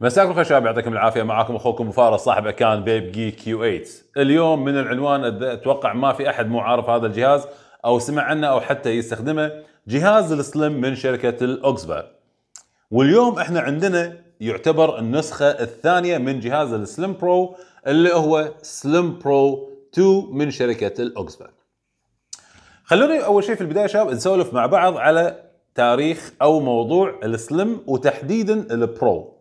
مساكم الخير شباب يعطيكم العافيه معاكم اخوكم فارس صاحب اكان بيب جي كيو 8 اليوم من العنوان اتوقع ما في احد مو عارف هذا الجهاز او سمع عنه او حتى يستخدمه جهاز السلم من شركه الاوكسبا واليوم احنا عندنا يعتبر النسخه الثانيه من جهاز السلم برو اللي هو سلم برو 2 من شركه الاوكسبا خلوني اول شيء في البدايه شباب نسولف مع بعض على تاريخ او موضوع السلم وتحديدا البرو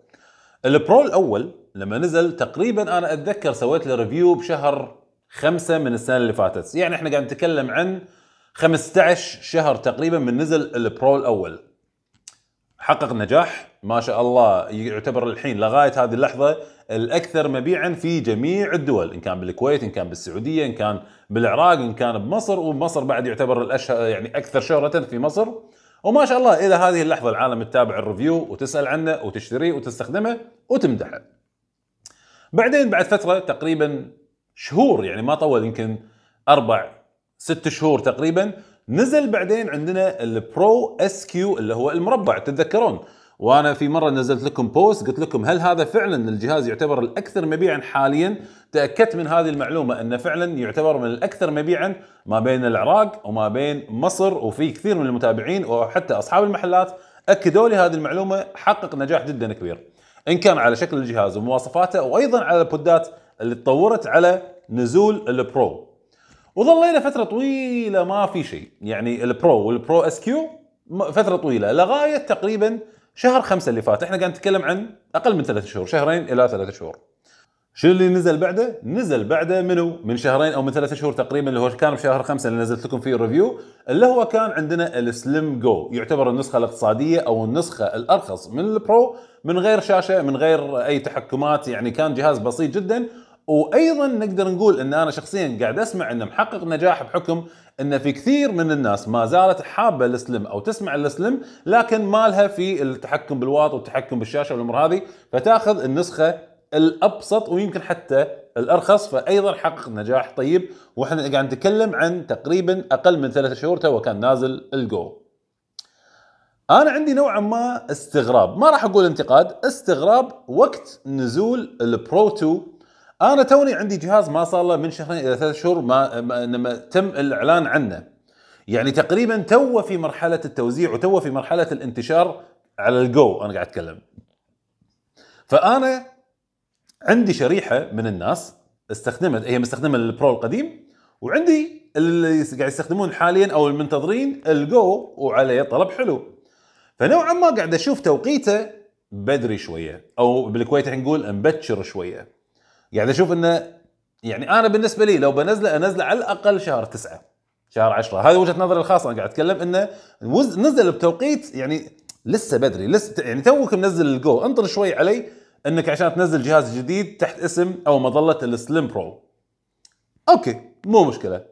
البرو الاول لما نزل تقريبا انا اتذكر سويت له ريفيو بشهر خمسة من السنه اللي فاتت يعني احنا قاعد نتكلم عن 15 شهر تقريبا من نزل البرو الاول حقق نجاح ما شاء الله يعتبر الحين لغايه هذه اللحظه الاكثر مبيعا في جميع الدول ان كان بالكويت ان كان بالسعوديه ان كان بالعراق ان كان بمصر ومصر بعد يعتبر الاشهر يعني اكثر شهره في مصر وما شاء الله الى هذه اللحظه العالم تتابع الريفيو وتسال عنه وتشتريه وتستخدمه وتمدحه. بعدين بعد فتره تقريبا شهور يعني ما طول يمكن اربع ست شهور تقريبا نزل بعدين عندنا البرو اس كيو اللي هو المربع تتذكرون وانا في مره نزلت لكم بوست قلت لكم هل هذا فعلا الجهاز يعتبر الاكثر مبيعا حاليا تاكدت من هذه المعلومه انه فعلا يعتبر من الاكثر مبيعا ما بين العراق وما بين مصر وفي كثير من المتابعين وحتى اصحاب المحلات اكدوا لي هذه المعلومه حقق نجاح جدا كبير ان كان على شكل الجهاز ومواصفاته وايضا على البودات اللي تطورت على نزول البرو وظلينا فتره طويله ما في شيء يعني البرو والبرو اس كيو فتره طويله لغايه تقريبا شهر خمسة اللي فات احنا قاعد نتكلم عن اقل من ثلاث شهور شهرين الى ثلاث شهور شنو اللي نزل بعده؟ نزل بعده منو؟ من شهرين او من ثلاثة شهور تقريبا اللي هو كان بشهر خمسة اللي نزلت لكم فيه الريفيو اللي هو كان عندنا السليم جو يعتبر النسخة الاقتصادية او النسخة الارخص من البرو من غير شاشة من غير اي تحكمات يعني كان جهاز بسيط جدا وايضا نقدر نقول ان انا شخصيا قاعد اسمع انه محقق نجاح بحكم ان في كثير من الناس ما زالت حابه السلم او تسمع السلم لكن مالها في التحكم بالواط والتحكم بالشاشه والامور هذه فتاخذ النسخه الابسط ويمكن حتى الارخص فايضا حقق نجاح طيب واحنا قاعد نتكلم عن تقريبا اقل من ثلاثة شهور تو كان نازل الجو انا عندي نوعا ما استغراب ما راح اقول انتقاد استغراب وقت نزول البرو 2 انا توني عندي جهاز ما صار له من شهرين الى ثلاث شهور ما, لما تم الاعلان عنه يعني تقريبا توه في مرحله التوزيع وتوه في مرحله الانتشار على الجو انا قاعد اتكلم فانا عندي شريحه من الناس استخدمت هي مستخدمه البرو القديم وعندي اللي قاعد يستخدمون حاليا او المنتظرين الجو وعليه طلب حلو فنوعا ما قاعد اشوف توقيته بدري شويه او بالكويت نقول مبكر شويه يعني اشوف انه يعني انا بالنسبه لي لو بنزله انزله على الاقل شهر تسعة شهر عشرة هذه وجهه نظري الخاصه انا قاعد اتكلم انه نزل بتوقيت يعني لسه بدري لسه يعني توك منزل الجو انطر شوي علي انك عشان تنزل جهاز جديد تحت اسم او مظله السليم برو اوكي مو مشكله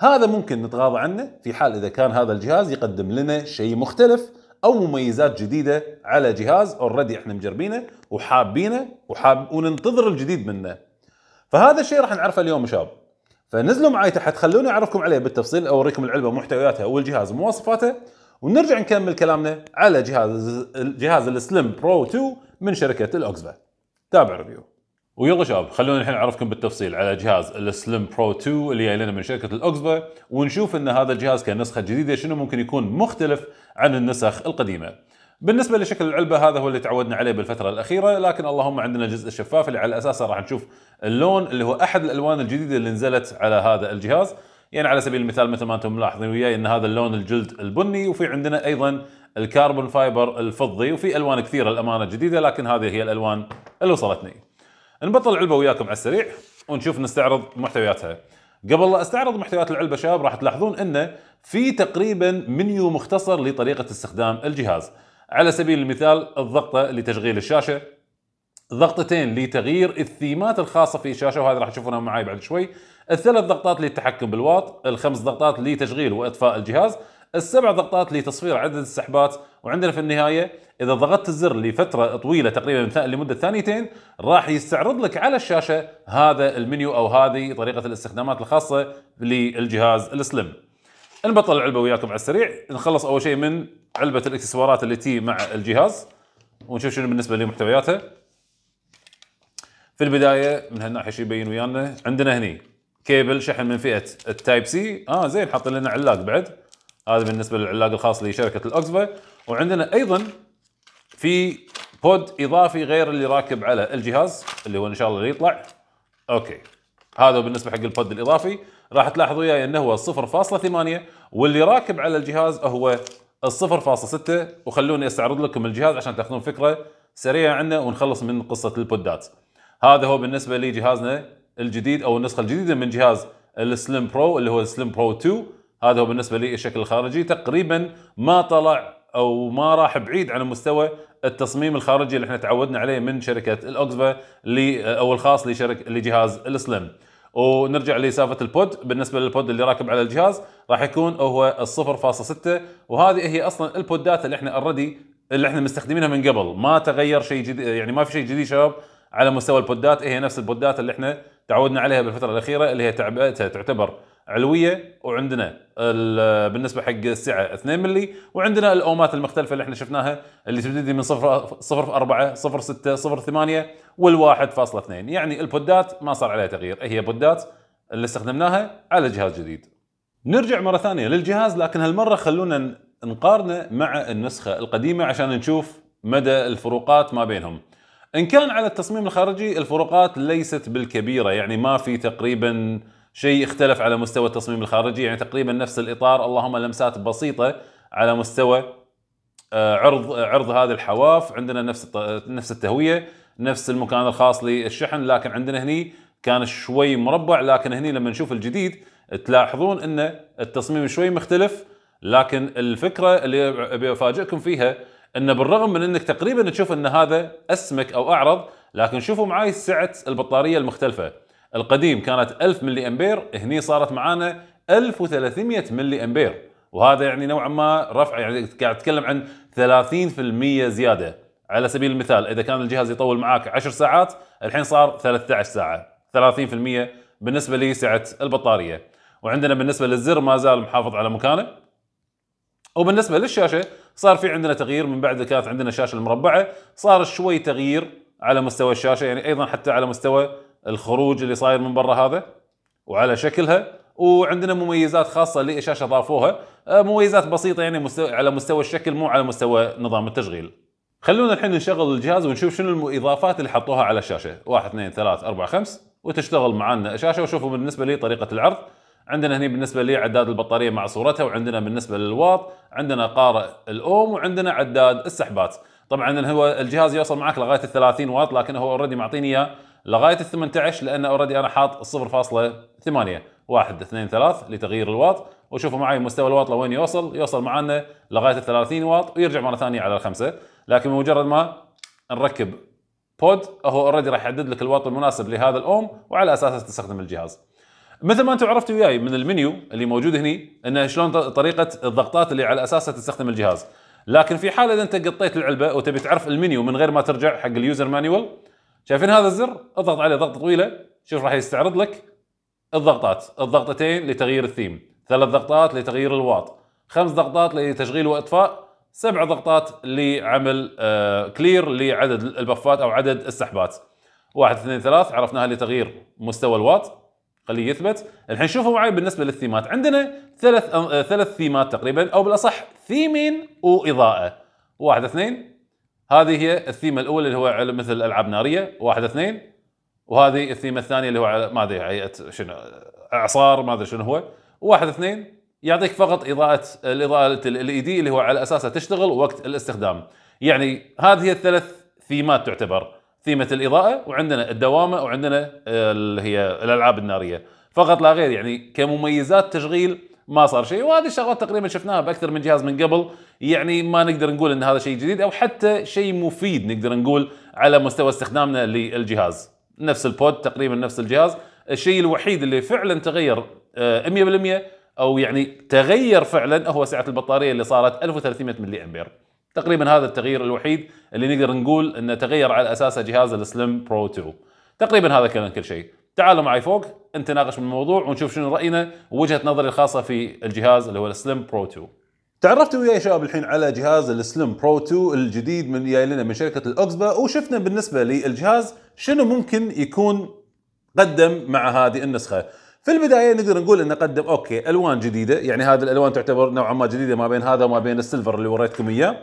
هذا ممكن نتغاضى عنه في حال اذا كان هذا الجهاز يقدم لنا شيء مختلف او مميزات جديده على جهاز اوريدي احنا مجربينه وحابينه وحاب وننتظر الجديد منه فهذا الشيء راح نعرفه اليوم شباب فنزلوا معي تحت خلوني اعرفكم عليه بالتفصيل اوريكم العلبه ومحتوياتها والجهاز ومواصفاته ونرجع نكمل كلامنا على جهاز جهاز السلم برو 2 من شركه الاوكسبا تابع ريفيو ويلا شباب خلونا الحين اعرفكم بالتفصيل على جهاز السلم برو 2 اللي جاي لنا من شركه الاوكسبا ونشوف ان هذا الجهاز كنسخه جديده شنو ممكن يكون مختلف عن النسخ القديمه بالنسبه لشكل العلبه هذا هو اللي تعودنا عليه بالفتره الاخيره لكن اللهم عندنا الجزء الشفاف اللي على اساسه راح نشوف اللون اللي هو احد الالوان الجديده اللي نزلت على هذا الجهاز يعني على سبيل المثال مثل ما انتم ملاحظين وياي ان هذا اللون الجلد البني وفي عندنا ايضا الكربون فايبر الفضي وفي الوان كثيره الامانه جديده لكن هذه هي الالوان اللي وصلتني. نبطل العلبه وياكم على السريع ونشوف نستعرض محتوياتها. قبل لا استعرض محتويات العلبه شباب راح تلاحظون انه في تقريبا منيو مختصر لطريقه استخدام الجهاز. على سبيل المثال الضغطه لتشغيل الشاشه ضغطتين لتغيير الثيمات الخاصه في الشاشه وهذا راح تشوفونها معي بعد شوي الثلاث ضغطات للتحكم بالواط الخمس ضغطات لتشغيل واطفاء الجهاز السبع ضغطات لتصوير عدد السحبات وعندنا في النهايه اذا ضغطت الزر لفتره طويله تقريبا لمده ثانيتين راح يستعرض لك على الشاشه هذا المنيو او هذه طريقه الاستخدامات الخاصه للجهاز السلم نبطل العلبه وياكم على السريع نخلص اول شيء من علبه الاكسسوارات اللي تي مع الجهاز ونشوف شنو بالنسبه لمحتوياتها في البدايه من هالناحيه شو يبين ويانا عندنا هني كيبل شحن من فئه التايب سي اه زين حاط لنا علاق بعد هذا بالنسبه للعلاق الخاص لشركه الاوكسفا وعندنا ايضا في بود اضافي غير اللي راكب على الجهاز اللي هو ان شاء الله يطلع اوكي هذا بالنسبه حق البود الاضافي راح تلاحظوا وياي انه هو 0.8 واللي راكب على الجهاز هو 0.6 وخلوني استعرض لكم الجهاز عشان تاخذون فكره سريعه عنه ونخلص من قصه البودات. هذا هو بالنسبه لجهازنا الجديد او النسخه الجديده من جهاز السليم برو اللي هو السليم برو 2 هذا هو بالنسبه لي الشكل الخارجي تقريبا ما طلع او ما راح بعيد عن مستوى التصميم الخارجي اللي احنا تعودنا عليه من شركه الاوكسفا او الخاص لشركه لجهاز السليم. ونرجع لسالفه البود بالنسبه للبود اللي راكب على الجهاز راح يكون هو الصفر فاصلة ستة وهذه هي اصلا البودات اللي احنا اوريدي اللي احنا مستخدمينها من قبل ما تغير شيء جديد يعني ما في شيء جديد شباب على مستوى البودات هي نفس البودات اللي احنا تعودنا عليها بالفتره الاخيره اللي هي تعبئتها تعتبر علويه وعندنا بالنسبه حق السعه 2 ملي وعندنا الاومات المختلفه اللي احنا شفناها اللي تبتدي من 0 0 4 0 6 0 8 وال1.2 يعني البودات ما صار عليها تغيير هي بودات اللي استخدمناها على جهاز جديد. نرجع مره ثانيه للجهاز لكن هالمره خلونا نقارنه مع النسخه القديمه عشان نشوف مدى الفروقات ما بينهم. ان كان على التصميم الخارجي الفروقات ليست بالكبيره يعني ما في تقريبا شيء اختلف على مستوى التصميم الخارجي يعني تقريبا نفس الاطار اللهم لمسات بسيطه على مستوى آه، عرض عرض هذه الحواف عندنا نفس نفس التهويه نفس المكان الخاص للشحن لكن عندنا هني كان شوي مربع لكن هني لما نشوف الجديد تلاحظون ان التصميم شوي مختلف لكن الفكره اللي ابي افاجئكم فيها انه بالرغم من انك تقريبا تشوف ان هذا اسمك او اعرض لكن شوفوا معي سعه البطاريه المختلفه القديم كانت 1000 ملي امبير هني صارت معانا 1300 ملي امبير وهذا يعني نوعا ما رفع يعني قاعد اتكلم عن 30% زياده على سبيل المثال اذا كان الجهاز يطول معاك 10 ساعات الحين صار 13 ساعه 30% بالنسبه لسعه البطاريه وعندنا بالنسبه للزر ما زال محافظ على مكانه وبالنسبه للشاشه صار في عندنا تغيير من بعد كانت عندنا الشاشه المربعه صار شوي تغيير على مستوى الشاشه يعني ايضا حتى على مستوى الخروج اللي صاير من برا هذا وعلى شكلها وعندنا مميزات خاصه للشاشه ضافوها آه، مميزات بسيطه يعني مستوى على مستوى الشكل مو على مستوى نظام التشغيل خلونا الحين نشغل الجهاز ونشوف شنو الاضافات اللي حطوها على الشاشه 1 2 3 4 5 وتشتغل معنا الشاشه وشوفوا بالنسبه لي طريقه العرض عندنا هنا بالنسبه لي عداد البطاريه مع صورتها وعندنا بالنسبه للواط عندنا قارئ الاوم وعندنا عداد السحبات طبعا هو الجهاز يوصل معك لغايه ال 30 واط لكن هو اوريدي معطيني اياه لغايه ال 18 لان اوريدي انا حاط 0.8 1 2 3 لتغيير الواط وشوفوا معي مستوى الواط لوين يوصل يوصل معنا لغايه ال 30 واط ويرجع مره ثانيه على الخمسه لكن بمجرد ما نركب بود هو اوريدي راح يحدد لك الواط المناسب لهذا الاوم وعلى اساسه تستخدم الجهاز. مثل ما انتم عرفتوا وياي من المنيو اللي موجود هني انه شلون طريقه الضغطات اللي على اساسها تستخدم الجهاز. لكن في حال اذا انت قطيت العلبه وتبي تعرف المنيو من غير ما ترجع حق اليوزر مانيوال شايفين هذا الزر اضغط عليه ضغطه طويله شوف راح يستعرض لك الضغطات الضغطتين لتغيير الثيم ثلاث ضغطات لتغيير الواط خمس ضغطات لتشغيل واطفاء سبع ضغطات لعمل كلير آه، لعدد البفات او عدد السحبات واحد اثنين ثلاث عرفناها لتغيير مستوى الواط خليه يثبت الحين شوفوا معي بالنسبه للثيمات عندنا ثلاث آه، ثلاث ثيمات تقريبا او بالاصح ثيمين واضاءه واحد اثنين هذه هي الثيمه الاولى اللي هو على مثل العاب ناريه واحد اثنين وهذه الثيمه الثانيه اللي هو على ما ادري هيئه شنو اعصار ما ادري شنو هو واحد اثنين يعطيك فقط اضاءه الاضاءه دي اللي هو على اساسها تشتغل وقت الاستخدام يعني هذه هي الثلاث ثيمات تعتبر ثيمه الاضاءه وعندنا الدوامه وعندنا اللي هي الالعاب الناريه فقط لا غير يعني كمميزات تشغيل ما صار شيء وهذه الشغلات تقريبا شفناها باكثر من جهاز من قبل يعني ما نقدر نقول ان هذا شيء جديد او حتى شيء مفيد نقدر نقول على مستوى استخدامنا للجهاز نفس البود تقريبا نفس الجهاز الشيء الوحيد اللي فعلا تغير 100% آه، او يعني تغير فعلا هو سعه البطاريه اللي صارت 1300 ملي امبير تقريبا هذا التغيير الوحيد اللي نقدر نقول انه تغير على اساسه جهاز السلم برو 2 تقريبا هذا كان كل شيء تعالوا معي فوق نتناقش بالموضوع ونشوف شنو راينا ووجهه نظري الخاصه في الجهاز اللي هو السلم برو 2 تعرفت وياي شباب الحين على جهاز السلم برو 2 الجديد من جاي لنا من شركه الاوكسبا وشفنا بالنسبه للجهاز شنو ممكن يكون قدم مع هذه النسخه في البدايه نقدر نقول انه قدم اوكي الوان جديده يعني هذه الالوان تعتبر نوعا ما جديده ما بين هذا وما بين السيلفر اللي وريتكم اياه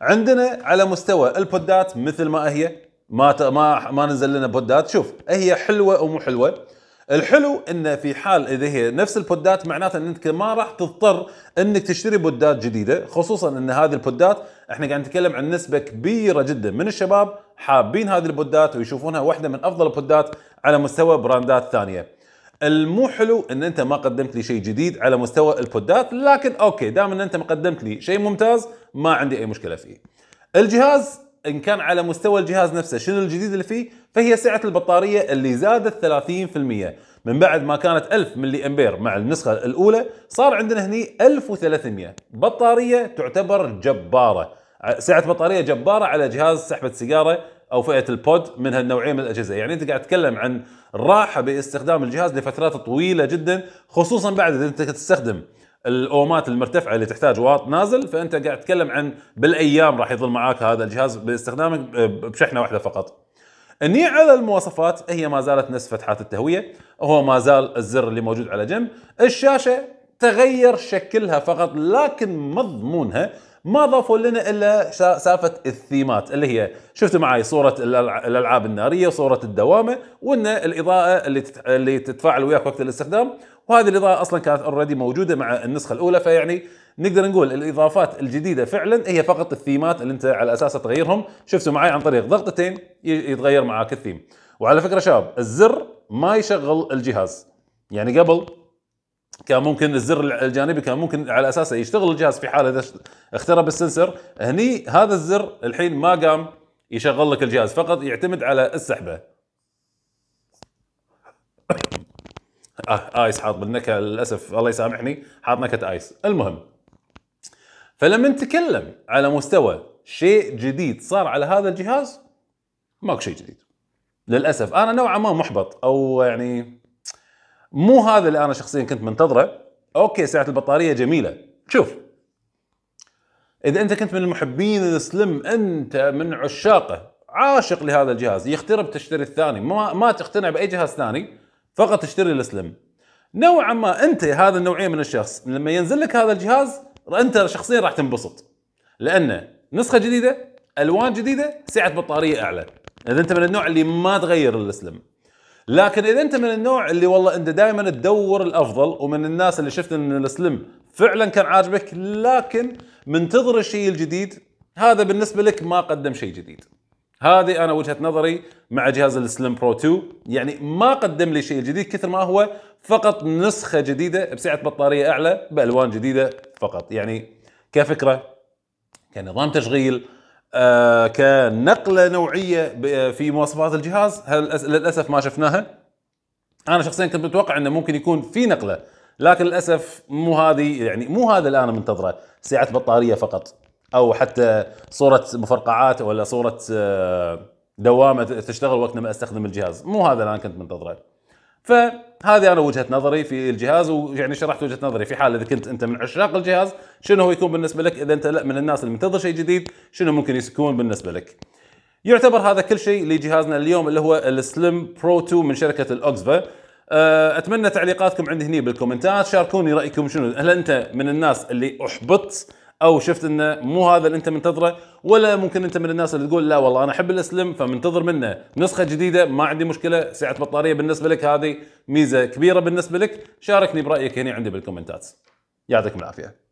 عندنا على مستوى البودات مثل ما هي ما ما ما نزل لنا بودات شوف هي حلوه او مو حلوه الحلو انه في حال اذا هي نفس البودات معناته ان انت ما راح تضطر انك تشتري بودات جديده خصوصا ان هذه البودات احنا قاعد نتكلم عن نسبه كبيره جدا من الشباب حابين هذه البودات ويشوفونها واحده من افضل البودات على مستوى براندات ثانيه. المو حلو ان انت ما قدمت لي شيء جديد على مستوى البودات لكن اوكي دام ان انت ما قدمت لي شيء ممتاز ما عندي اي مشكله فيه. الجهاز ان كان على مستوى الجهاز نفسه شنو الجديد اللي فيه فهي سعه البطاريه اللي زادت 30% من بعد ما كانت 1000 ملي امبير مع النسخه الاولى صار عندنا هني 1300 بطاريه تعتبر جباره سعه بطاريه جباره على جهاز سحبه سيجاره او فئه البود من هالنوعين من الاجهزه يعني انت قاعد تتكلم عن راحه باستخدام الجهاز لفترات طويله جدا خصوصا بعد اذا انت تستخدم الاومات المرتفعه اللي تحتاج واط نازل فانت قاعد تتكلم عن بالايام راح يظل معاك هذا الجهاز باستخدامك بشحنه واحده فقط. اني على المواصفات هي ما زالت نفس فتحات التهويه، هو ما زال الزر اللي موجود على جنب، الشاشه تغير شكلها فقط لكن مضمونها ما ضافوا لنا الا سالفه الثيمات اللي هي شفتوا معي صوره الالعاب الناريه وصوره الدوامه وان الاضاءه اللي اللي تتفاعل وياك وقت الاستخدام وهذه الاضاءه اصلا كانت اوريدي موجوده مع النسخه الاولى فيعني نقدر نقول الاضافات الجديده فعلا هي فقط الثيمات اللي انت على اساسها تغيرهم شفتوا معي عن طريق ضغطتين يتغير معاك الثيم وعلى فكره شباب الزر ما يشغل الجهاز يعني قبل كان ممكن الزر الجانبي كان ممكن على اساسه يشتغل الجهاز في حال اذا اخترب السنسر هني هذا الزر الحين ما قام يشغل لك الجهاز فقط يعتمد على السحبه آه ايس حاط بالنكهه للاسف الله يسامحني حاط نكهه ايس المهم فلما نتكلم على مستوى شيء جديد صار على هذا الجهاز ماكو شيء جديد للاسف انا نوعا ما محبط او يعني مو هذا اللي انا شخصيا كنت منتظره اوكي سعه البطاريه جميله شوف اذا انت كنت من المحبين السلم انت من عشاقه عاشق لهذا الجهاز يخترب تشتري الثاني ما ما تقتنع باي جهاز ثاني فقط اشتري السلم نوعا ما انت هذا النوعيه من الشخص لما ينزل لك هذا الجهاز انت شخصيا راح تنبسط لانه نسخه جديده الوان جديده سعه بطاريه اعلى اذا انت من النوع اللي ما تغير السلم لكن اذا انت من النوع اللي والله انت دائما تدور الافضل ومن الناس اللي شفت ان السلم فعلا كان عاجبك لكن منتظر الشيء الجديد هذا بالنسبه لك ما قدم شيء جديد هذه انا وجهه نظري مع جهاز السلم برو 2 يعني ما قدم لي شيء جديد كثر ما هو فقط نسخه جديده بسعه بطاريه اعلى بالوان جديده فقط يعني كفكره كنظام تشغيل آه كنقله نوعيه آه، في مواصفات الجهاز للاسف ما شفناها انا شخصيا كنت متوقع انه ممكن يكون في نقله لكن للاسف مو هذه يعني مو هذا اللي انا منتظره سعه بطاريه فقط او حتى صوره مفرقعات ولا صوره آه، دوامه تشتغل وقت ما استخدم الجهاز مو هذا اللي انا كنت منتظره فهذه انا وجهه نظري في الجهاز ويعني شرحت وجهه نظري في حال اذا كنت انت من عشاق الجهاز شنو هو يكون بالنسبه لك اذا انت لا من الناس اللي منتظر شيء جديد شنو ممكن يكون بالنسبه لك يعتبر هذا كل شيء لجهازنا اليوم اللي هو السلم برو 2 من شركه الاوكسفا آه، اتمنى تعليقاتكم عندي هني بالكومنتات شاركوني رايكم شنو هل انت من الناس اللي احبطت او شفت انه مو هذا اللي انت منتظره ولا ممكن انت من الناس اللي تقول لا والله انا احب الاسلم فمنتظر منه نسخه جديده ما عندي مشكله سعه بطاريه بالنسبه لك هذه ميزه كبيره بالنسبه لك شاركني برايك هنا عندي بالكومنتات يعطيكم العافيه